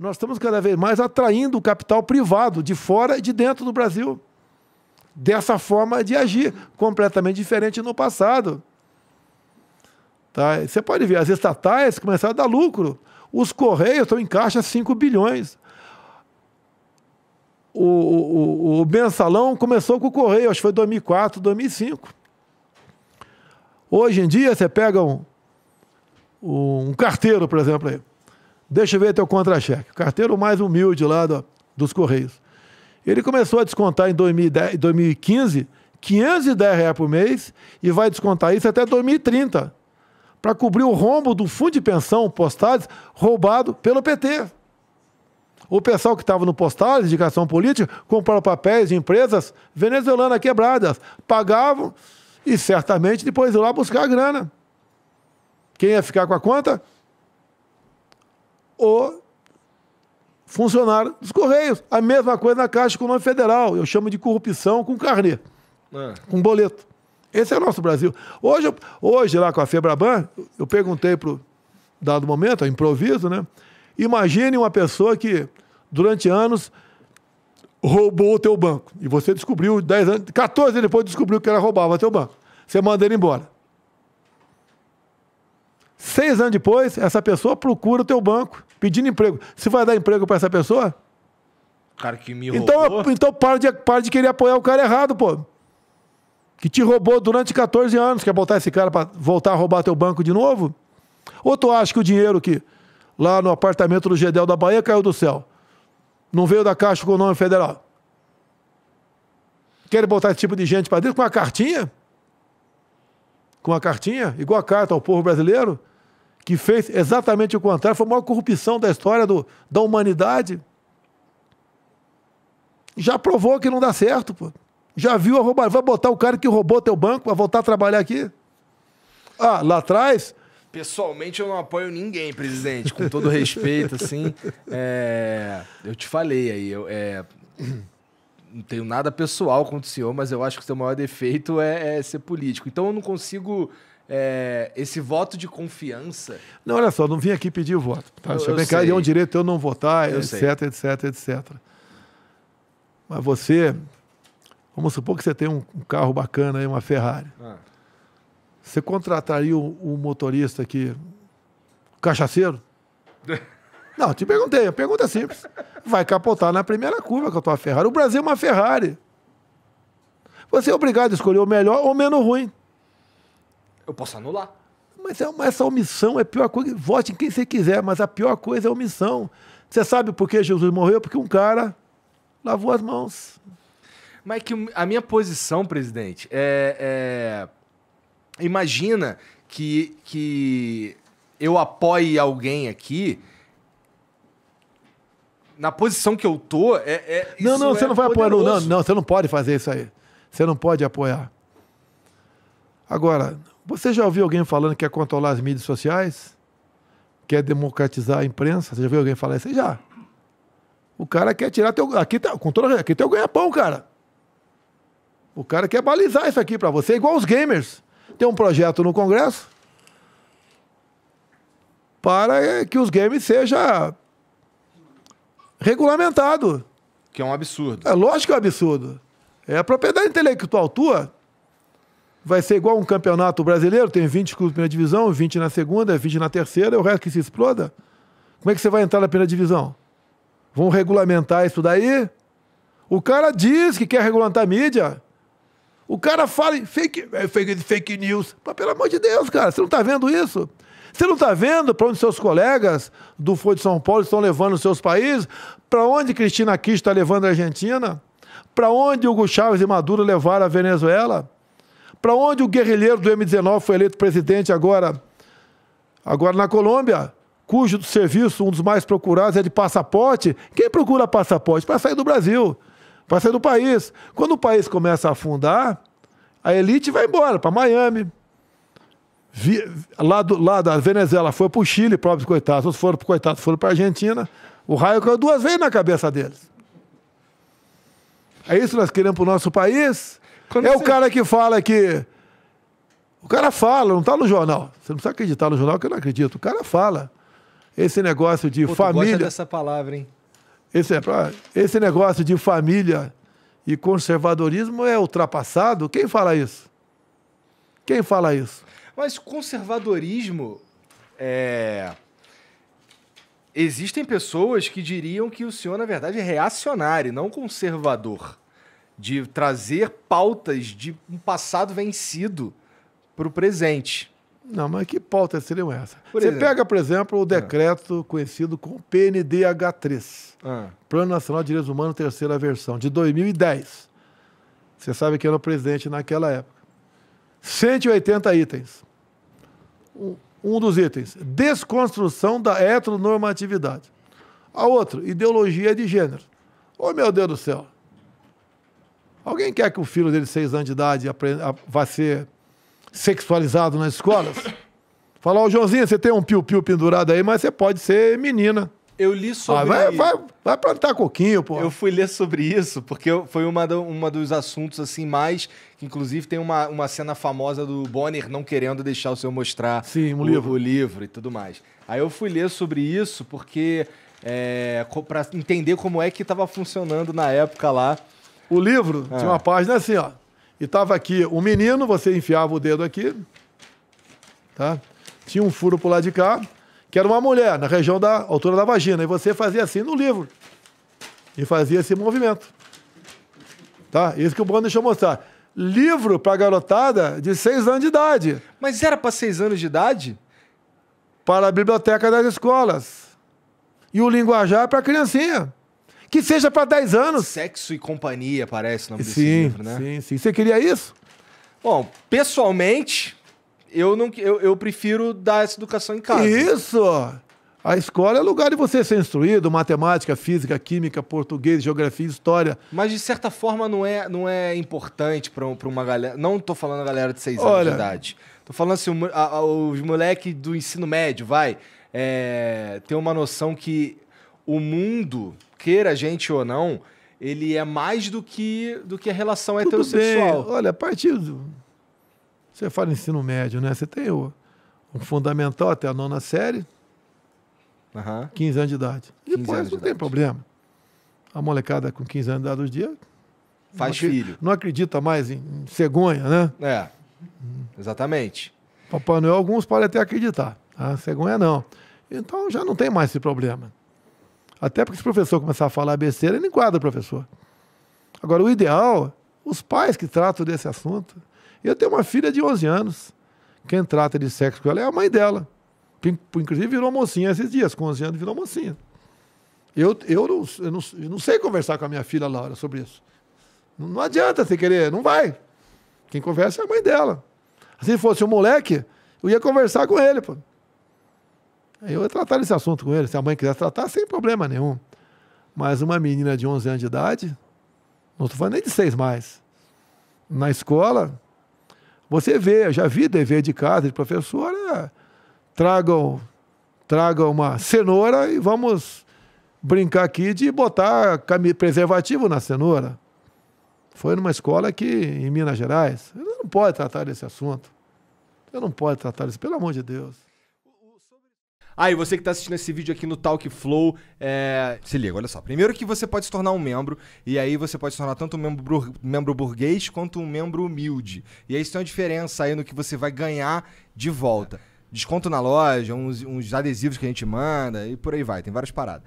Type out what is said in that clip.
nós estamos cada vez mais atraindo o capital privado de fora e de dentro do Brasil. Dessa forma de agir, completamente diferente no passado. Tá? Você pode ver, as estatais começaram a dar lucro. Os Correios estão em caixa 5 bilhões. O, o, o Bensalão começou com o Correio, acho que foi 2004, 2005. Hoje em dia, você pega um, um carteiro, por exemplo, aí. Deixa eu ver teu contra-cheque. Carteiro mais humilde lá do, dos Correios. Ele começou a descontar em 2010, 2015 510 reais por mês e vai descontar isso até 2030 para cobrir o rombo do fundo de pensão Postales roubado pelo PT. O pessoal que estava no postal indicação política, compraram papéis de empresas venezuelanas quebradas, pagavam e certamente depois iam lá buscar a grana. Quem ia ficar com a conta? o funcionário dos Correios. A mesma coisa na Caixa Econômica Federal. Eu chamo de corrupção com carnê, é. com boleto. Esse é o nosso Brasil. Hoje, hoje lá com a Febraban, eu perguntei para dado momento, é improviso, né? Imagine uma pessoa que, durante anos, roubou o teu banco. E você descobriu, 10 anos, 14 anos depois descobriu que ela roubava o teu banco. Você manda ele embora. Seis anos depois, essa pessoa procura o teu banco pedindo emprego. Você vai dar emprego para essa pessoa? Cara que me então, roubou. Então para de, para de querer apoiar o cara errado, pô. Que te roubou durante 14 anos. Quer botar esse cara para voltar a roubar teu banco de novo? Ou tu acha que o dinheiro que lá no apartamento do Gedel da Bahia caiu do céu? Não veio da Caixa com o nome federal? Querem botar esse tipo de gente para dentro com uma cartinha? Com uma cartinha? Igual a carta ao povo brasileiro? que fez exatamente o contrário, foi a maior corrupção da história do, da humanidade. Já provou que não dá certo, pô. Já viu a roubar, vai botar o cara que roubou teu banco para voltar a trabalhar aqui? Ah, lá atrás. Pessoalmente eu não apoio ninguém, presidente, com todo respeito, assim. É... eu te falei aí, eu, é... não tenho nada pessoal contra o senhor, mas eu acho que o seu maior defeito é, é ser político. Então eu não consigo é, esse voto de confiança. Não, olha só, não vim aqui pedir o voto. Tá? Eu, Deixa eu bem claro, é um direito eu não votar, eu etc, etc, etc, etc. Mas você, vamos supor que você tem um, carro bacana, aí, uma Ferrari. Ah. Você contrataria o, o motorista aqui, o cachaceiro? Não, te perguntei, a pergunta é simples. Vai capotar na primeira curva com a tua Ferrari. O Brasil é uma Ferrari. Você é obrigado a escolher o melhor ou o menos ruim eu posso anular. Mas, é essa omissão é a pior coisa. Vote em quem você quiser, mas a pior coisa é a omissão. Você sabe por que Jesus morreu? Porque um cara lavou as mãos. Mas que a minha posição, presidente, é, é. Imagina que, que eu apoie alguém aqui na posição que eu tô, é, é não, não, você é não vai poderoso. apoiar, não, não, você não pode fazer isso aí. Você não pode apoiar. Agora, você já ouviu alguém falando que quer controlar as mídias sociais? Quer democratizar a imprensa? Você já ouviu alguém falar isso? Já. O cara quer tirar teu. Aqui tá, com toda, aqui tem o ganha-pão, cara. O cara quer balizar isso aqui para você, igual os gamers. Tem um projeto no Congresso para que os games seja regulamentado. Que é um absurdo. É lógico que é um absurdo. É a propriedade intelectual tua vai ser igual um campeonato brasileiro, tem 20 clubes na primeira divisão, 20 na segunda, 20 na terceira, e o resto que se exploda. Como é que você vai entrar na primeira divisão? Vão regulamentar isso daí? O cara diz que quer regulamentar a mídia. O cara fala em fake, é, fake, fake news. Mas pelo amor de Deus, cara, você não está vendo isso? Você não está vendo para onde seus colegas do Foro de São Paulo estão levando os seus países? Para onde Cristina Kirchner está levando a Argentina? Para onde Hugo Chávez e Maduro levaram a Venezuela? Para onde o guerrilheiro do M19 foi eleito presidente agora, agora na Colômbia, cujo serviço, um dos mais procurados, é de passaporte. Quem procura passaporte? Para sair do Brasil, para sair do país. Quando o país começa a afundar, a elite vai embora para Miami. Lá, do, lá, da Venezuela foi para o Chile, próprios coitados. Os foram para coitados, foram para a Argentina. O raio caiu duas vezes na cabeça deles. É isso que nós queremos para o nosso país? Quando é você... o cara que fala que. O cara fala, não está no jornal. Você não precisa acreditar no jornal, que eu não acredito. O cara fala. Esse negócio de Pô, família. Gosta dessa palavra, hein? Esse, é esse negócio de família e conservadorismo é ultrapassado. Quem fala isso? Quem fala isso? Mas conservadorismo é... Existem pessoas que diriam que o senhor, na verdade, é reacionário, não conservador de trazer pautas de um passado vencido para o presente. Não, mas que pautas seriam essas? Por Você exemplo. pega, por exemplo, o é. decreto conhecido como PNDH3, ah. Plano Nacional de Direitos Humanos, terceira versão, de 2010. Você sabe quem era o presidente naquela época. 180 itens. Um dos itens, desconstrução da heteronormatividade. A outra, ideologia de gênero. Oh, meu Deus do céu. Alguém quer que o filho dele, de seis anos de idade, aprenda, vá ser sexualizado nas escolas? Falar, ô oh, Joãozinho, você tem um piu-piu pendurado aí, mas você pode ser menina. Eu li ah, sobre. Ah, vai, vai, vai, plantar coquinho, pô. Eu fui ler sobre isso, porque foi uma, do, uma dos assuntos, assim, mais. Inclusive, tem uma, uma cena famosa do Bonner não querendo deixar o senhor mostrar Sim, um o, livro. o livro e tudo mais. Aí eu fui ler sobre isso, porque. É, eh, para entender como é que estava funcionando na época lá o livro tinha é. uma página assim, ó. E tava aqui o menino, você enfiava o dedo aqui, tá? Tinha um furo pro lado de cá, que era uma mulher, na região da altura da vagina. E você fazia assim no livro. E fazia esse movimento. Tá? Isso que o Bruno deixou mostrar. Livro pra garotada de seis anos de idade. Mas era para seis anos de idade? Para a biblioteca das escolas. E o linguajar é para criancinha que seja para 10 anos. Sexo e Companhia parece o nome sim, desse livro, né? Sim, sim. Você queria isso? Bom, pessoalmente, eu não eu, eu prefiro dar essa educação em casa. Isso! A escola é lugar de você ser instruído, matemática, física, química, português, geografia, história. Mas de certa forma não é, não é importante para uma galera. Não estou falando a galera de 6 anos de idade. Estou falando assim, a, a, os moleques do ensino médio, vai. É, ter uma noção que o mundo queira a gente ou não, ele é mais do que, do que a relação Tudo heterossexual. Bem. Olha, a partir do. Você fala ensino médio, né? Você tem o, o fundamental até a nona série, uhum. 15 anos de idade. Depois não tem idade. problema. A molecada com 15 anos de idade hoje dia. Faz não filho. Não acredita mais em cegonha, né? É. Exatamente. Papai Noel, alguns podem até acreditar. A ah, cegonha não. Então já não tem mais esse problema. Até porque se o professor começar a falar besteira, ele enquadra o professor. Agora, o ideal, os pais que tratam desse assunto. Eu tenho uma filha de 11 anos. Quem trata de sexo com ela é a mãe dela. Que, inclusive, virou mocinha esses dias. Com 11 anos, virou mocinha. Eu, eu, não, eu não, eu não sei conversar com a minha filha Laura sobre isso. Não, não adianta você querer, não vai. Quem conversa é a mãe dela. Se fosse um moleque, eu ia conversar com ele, pô. Eu ia tratar esse assunto com ele. Se a mãe quisesse tratar, sem problema nenhum. Mas uma menina de 11 anos de idade, não estou falando nem de seis mais, na escola, você vê, eu já vi dever de casa de professora, tragam, tragam uma cenoura e vamos brincar aqui de botar preservativo na cenoura. Foi numa escola aqui em Minas Gerais. Você não pode tratar desse assunto. Você não pode tratar isso, pelo amor de Deus. Ah, você que está assistindo esse vídeo aqui no Talk Flow, é... se liga, olha só. Primeiro que você pode se tornar um membro, e aí você pode se tornar tanto um membro, bur... membro burguês quanto um membro humilde. E aí isso tem uma diferença aí no que você vai ganhar de volta. Desconto na loja, uns, uns adesivos que a gente manda e por aí vai, tem várias paradas.